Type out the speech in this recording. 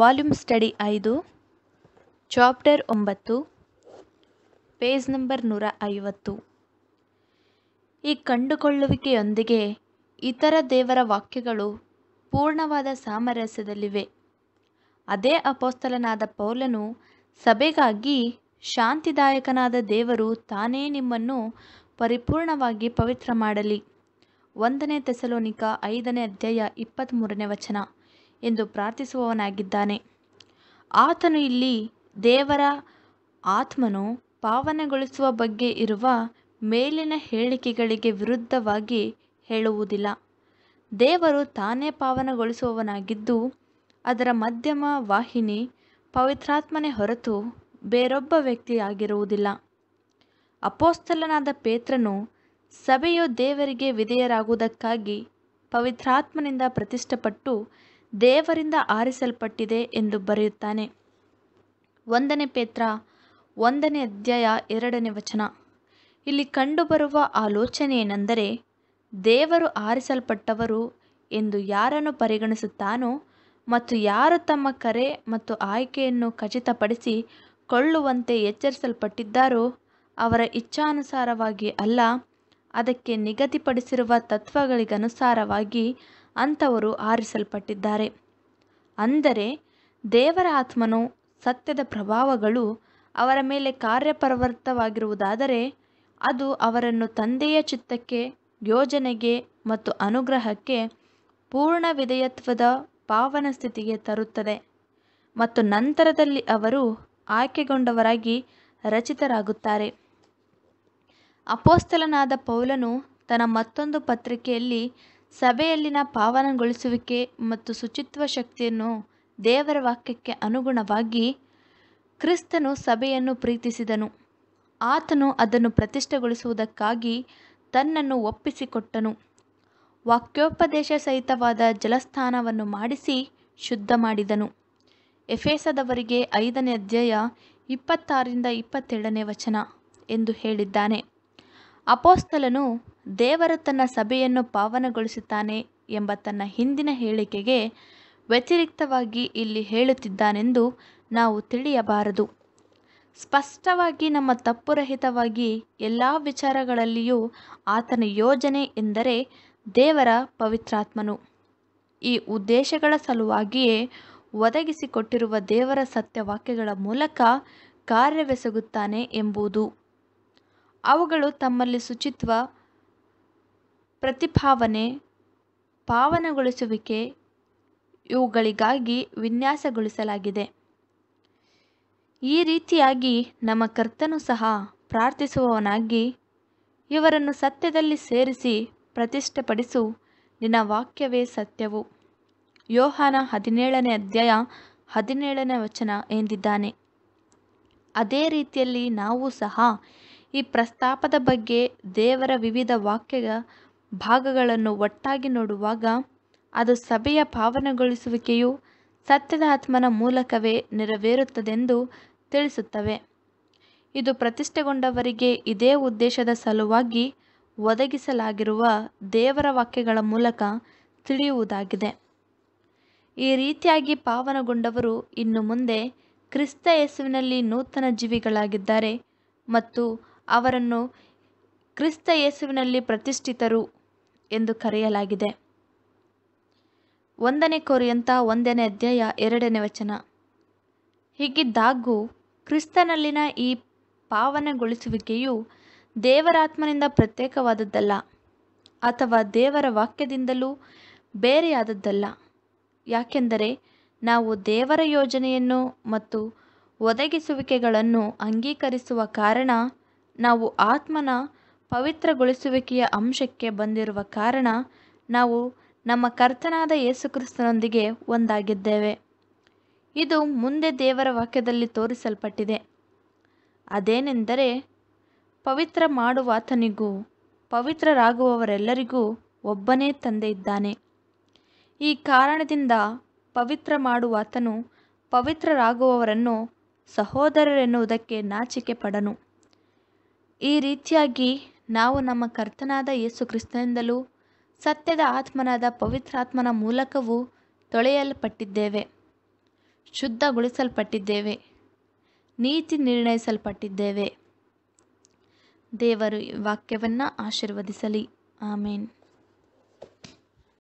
Volume study ಐದು chapter ಒಂಬತ್ತು page number ನೂರ ಐವತ್ತು ಈ ಕಂಡುಕೊಳ್ಳುವಿಕೆಯೊಂದಿಗೆ ಇತರ ದೇವರ ವಾಕ್ಯಗಳು ಪೂರ್ಣವಾದ ಸಾಮರಸ್ಯದಲ್ಲಿವೆ ಅದೇ ಅಪೋಸ್ತಲನಾದ ಪೌಲನು ಸಭೆಗಾಗಿ ಶಾಂತಿದಾಯಕನಾದ ದೇವರು ತಾನೇ ನಿಮ್ಮನ್ನು ಪರಿಪೂರ್ಣವಾಗಿ ಪವಿತ್ರ ಮಾಡಲಿ ಒಂದನೇ ತೆಸಲೋನಿಕ ಐದನೇ ಅಧ್ಯಾಯ ಇಪ್ಪತ್ತ್ಮೂರನೇ ವಚನ ಎಂದು ಪ್ರಾರ್ಥಿಸುವವನಾಗಿದ್ದಾನೆ ಆತನು ಇಲ್ಲಿ ದೇವರ ಆತ್ಮನು ಪಾವನಗೊಳಿಸುವ ಬಗ್ಗೆ ಇರುವ ಮೇಲಿನ ಹೇಳಿಕೆಗಳಿಗೆ ವಿರುದ್ಧವಾಗಿ ಹೇಳುವುದಿಲ್ಲ ದೇವರು ತಾನೇ ಪಾವನಗೊಳಿಸುವವನಾಗಿದ್ದು ಅದರ ಮಧ್ಯಮ ವಾಹಿನಿ ಪವಿತ್ರಾತ್ಮನೇ ಹೊರತು ಬೇರೊಬ್ಬ ವ್ಯಕ್ತಿಯಾಗಿರುವುದಿಲ್ಲ ಅಪೋಸ್ತಲನಾದ ಪೇತ್ರನು ಸಭೆಯು ದೇವರಿಗೆ ವಿಧೇಯರಾಗುವುದಕ್ಕಾಗಿ ಪವಿತ್ರಾತ್ಮನಿಂದ ಪ್ರತಿಷ್ಠಪಟ್ಟು ದೇವರಿಂದ ಆರಿಸಲ್ಪಟ್ಟಿದೆ ಎಂದು ಬರೆಯುತ್ತಾನೆ ಒಂದನೇ ಪೇತ್ರ ಒಂದನೇ ಅಧ್ಯಾಯ ಎರಡನೇ ವಚನ ಇಲ್ಲಿ ಕಂಡುಬರುವ ಆಲೋಚನೆ ಏನೆಂದರೆ ದೇವರು ಆರಿಸಲ್ಪಟ್ಟವರು ಎಂದು ಯಾರನ್ನು ಪರಿಗಣಿಸುತ್ತಾನೋ ಮತ್ತು ಯಾರು ತಮ್ಮ ಕರೆ ಮತ್ತು ಆಯ್ಕೆಯನ್ನು ಖಚಿತಪಡಿಸಿ ಕೊಳ್ಳುವಂತೆ ಎಚ್ಚರಿಸಲ್ಪಟ್ಟಿದ್ದಾರೋ ಅವರ ಇಚ್ಛಾನುಸಾರವಾಗಿ ಅಲ್ಲ ಅದಕ್ಕೆ ನಿಗದಿಪಡಿಸಿರುವ ತತ್ವಗಳಿಗನುಸಾರವಾಗಿ ಅಂಥವರು ಆರಿಸಲ್ಪಟ್ಟಿದ್ದಾರೆ ಅಂದರೆ ದೇವರ ಆತ್ಮನು ಸತ್ಯದ ಪ್ರಭಾವಗಳು ಅವರ ಮೇಲೆ ಕಾರ್ಯಪ್ರವೃತ್ತವಾಗಿರುವುದಾದರೆ ಅದು ಅವರನ್ನು ತಂದೆಯ ಚಿತ್ತಕ್ಕೆ ಯೋಜನೆಗೆ ಮತ್ತು ಅನುಗ್ರಹಕ್ಕೆ ಪೂರ್ಣ ವಿಧೇಯತ್ವದ ಪಾವನ ಸ್ಥಿತಿಗೆ ತರುತ್ತದೆ ಮತ್ತು ನಂತರದಲ್ಲಿ ಅವರು ಆಯ್ಕೆಗೊಂಡವರಾಗಿ ರಚಿತರಾಗುತ್ತಾರೆ ಅಪೋಸ್ತಲನಾದ ಪೌಲನು ತನ್ನ ಮತ್ತೊಂದು ಪತ್ರಿಕೆಯಲ್ಲಿ ಸಭೆಯಲ್ಲಿನ ಪಾವನಗೊಳಿಸುವಿಕೆ ಮತ್ತು ಶುಚಿತ್ವ ಶಕ್ತಿಯನ್ನು ದೇವರ ವಾಕ್ಯಕ್ಕೆ ಅನುಗುಣವಾಗಿ ಕ್ರಿಸ್ತನು ಸಭೆಯನ್ನು ಪ್ರೀತಿಸಿದನು, ಆತನು ಅದನ್ನು ಪ್ರತಿಷ್ಠೆಗೊಳಿಸುವುದಕ್ಕಾಗಿ ತನ್ನನ್ನು ಒಪ್ಪಿಸಿಕೊಟ್ಟನು, ವಾಕ್ಯೋಪದೇಶ ಸಹಿತವಾದ ಜಲಸ್ಥಾನವನ್ನು ಮಾಡಿಸಿ ಶುದ್ಧ ಮಾಡಿದನು ಎಫೆಸದವರಿಗೆ ಐದನೇ ಅಧ್ಯಾಯ ಇಪ್ಪತ್ತಾರರಿಂದ ಇಪ್ಪತ್ತೇಳನೇ ವಚನ ಎಂದು ಹೇಳಿದ್ದಾನೆ. ಅಪೋಸ್ತಲನು ದೇವರು ತನ್ನ ಸಭೆಯನ್ನು ಪಾವನಗೊಳಿಸುತ್ತಾನೆ ಎಂಬ ತನ್ನ ಹಿಂದಿನ ಹೇಳಿಕೆಗೆ ವ್ಯತಿರಿಕ್ತವಾಗಿ ಇಲ್ಲಿ ಹೇಳುತ್ತಿದ್ದಾನೆಂದು ನಾವು ತಿಳಿಯಬಾರದು ಸ್ಪಷ್ಟವಾಗಿ ನಮ್ಮ ತಪ್ಪುರಹಿತವಾಗಿ ಎಲ್ಲ ವಿಚಾರಗಳಲ್ಲಿಯೂ ಆತನ ಯೋಜನೆ ಎಂದರೆ ದೇವರ ಪವಿತ್ರಾತ್ಮನು ಈ ಉದ್ದೇಶಗಳ ಸಲುವಾಗಿಯೇ ಒದಗಿಸಿಕೊಟ್ಟಿರುವ ದೇವರ ಸತ್ಯವಾಕ್ಯಗಳ ಮೂಲಕ ಕಾರ್ಯವೆಸಗುತ್ತಾನೆ ಎಂಬುದು ಅವುಗಳು ತಮ್ಮಲ್ಲಿ ಶುಚಿತ್ವ ಪ್ರತಿಭಾವನೆ ಪಾವನಗೊಳಿಸುವಿಕೆ ಇವುಗಳಿಗಾಗಿ ವಿನ್ಯಾಸಗೊಳಿಸಲಾಗಿದೆ ಈ ರೀತಿಯಾಗಿ ನಮ್ಮ ಕರ್ತನು ಸಹ ಪ್ರಾರ್ಥಿಸುವವನಾಗಿ ಇವರನ್ನು ಸತ್ಯದಲ್ಲಿ ಸೇರಿಸಿ ಪ್ರತಿಷ್ಠಪಡಿಸು ನಿನ್ನ ವಾಕ್ಯವೇ ಸತ್ಯವು ಯೋಹಾನ ಹದಿನೇಳನೇ ಅಧ್ಯಾಯ ಹದಿನೇಳನೇ ವಚನ ಎಂದಿದ್ದಾನೆ ಅದೇ ರೀತಿಯಲ್ಲಿ ನಾವು ಸಹ ಈ ಪ್ರಸ್ತಾಪದ ಬಗ್ಗೆ ದೇವರ ವಿವಿಧ ವಾಕ್ಯದ ಭಾಗಗಳನ್ನು ಒಟ್ಟಾಗಿ ನೋಡುವಾಗ ಅದು ಸಭೆಯ ಪಾವನಗೊಳಿಸುವಿಕೆಯು ಸತ್ಯದ ಆತ್ಮನ ಮೂಲಕವೇ ನೆರವೇರುತ್ತದೆಂದು ತಿಳಿಸುತ್ತವೆ ಇದು ಪ್ರತಿಷ್ಠೆಗೊಂಡವರಿಗೆ ಇದೇ ಉದ್ದೇಶದ ಸಲುವಾಗಿ ಒದಗಿಸಲಾಗಿರುವ ದೇವರ ವಾಕ್ಯಗಳ ಮೂಲಕ ತಿಳಿಯುವುದಾಗಿದೆ ಈ ರೀತಿಯಾಗಿ ಪಾವನಗೊಂಡವರು ಇನ್ನು ಮುಂದೆ ಕ್ರಿಸ್ತ ಯೇಸುವಿನಲ್ಲಿ ನೂತನ ಜೀವಿಗಳಾಗಿದ್ದಾರೆ ಮತ್ತು ಅವರನ್ನು ಕ್ರಿಸ್ತ ಯೇಸುವಿನಲ್ಲಿ ಪ್ರತಿಷ್ಠಿತರು ಎಂದು ಕರೆಯಲಾಗಿದೆ ಒಂದನೇ ಕೊರಿಯಂತ ಒಂದನೇ ಅಧ್ಯಾಯ ಎರಡನೇ ವಚನ ಹೀಗಿದ್ದಾಗೂ ಕ್ರಿಸ್ತನಲ್ಲಿನ ಈ ಪಾವನಗೊಳಿಸುವಿಕೆಯು ದೇವರಾತ್ಮನಿಂದ ಪ್ರತ್ಯೇಕವಾದದ್ದಲ್ಲ ಅಥವಾ ದೇವರ ವಾಕ್ಯದಿಂದಲೂ ಬೇರೆಯಾದದ್ದಲ್ಲ ಯಾಕೆಂದರೆ ನಾವು ದೇವರ ಯೋಜನೆಯನ್ನು ಮತ್ತು ಒದಗಿಸುವಿಕೆಗಳನ್ನು ಅಂಗೀಕರಿಸುವ ಕಾರಣ ನಾವು ಆತ್ಮನ ಪವಿತ್ರಗೊಳಿಸುವಿಕೆಯ ಅಂಶಕ್ಕೆ ಬಂದಿರುವ ಕಾರಣ ನಾವು ನಮ್ಮ ಕರ್ತನಾದ ಯೇಸುಕ್ರಿಸ್ತನೊಂದಿಗೆ ಒಂದಾಗಿದ್ದೇವೆ ಇದು ಮುಂದೆ ದೇವರ ವಾಕ್ಯದಲ್ಲಿ ತೋರಿಸಲ್ಪಟ್ಟಿದೆ ಅದೇನೆಂದರೆ ಪವಿತ್ರ ಮಾಡುವಾತನಿಗೂ ಪವಿತ್ರರಾಗುವವರೆಲ್ಲರಿಗೂ ಒಬ್ಬನೇ ತಂದೆ ಇದ್ದಾನೆ ಈ ಕಾರಣದಿಂದ ಪವಿತ್ರ ಮಾಡುವಾತನು ಪವಿತ್ರರಾಗುವವರನ್ನು ಸಹೋದರರೆನ್ನುವುದಕ್ಕೆ ನಾಚಿಕೆ ಪಡನು ಈ ರೀತಿಯಾಗಿ ನಾವು ನಮ್ಮ ಕರ್ತನಾದ ಯೇಸು ಕ್ರಿಸ್ತನಿಂದಲೂ ಸತ್ಯದ ಆತ್ಮನಾದ ಪವಿತ್ರಾತ್ಮನ ಮೂಲಕವೂ ತೊಳೆಯಲ್ಪಟ್ಟಿದ್ದೇವೆ ಶುದ್ಧಗೊಳಿಸಲ್ಪಟ್ಟಿದ್ದೇವೆ ನೀತಿ ನಿರ್ಣಯಿಸಲ್ಪಟ್ಟಿದ್ದೇವೆ ದೇವರು ವಾಕ್ಯವನ್ನು ಆಶೀರ್ವದಿಸಲಿ ಆಮೇನ್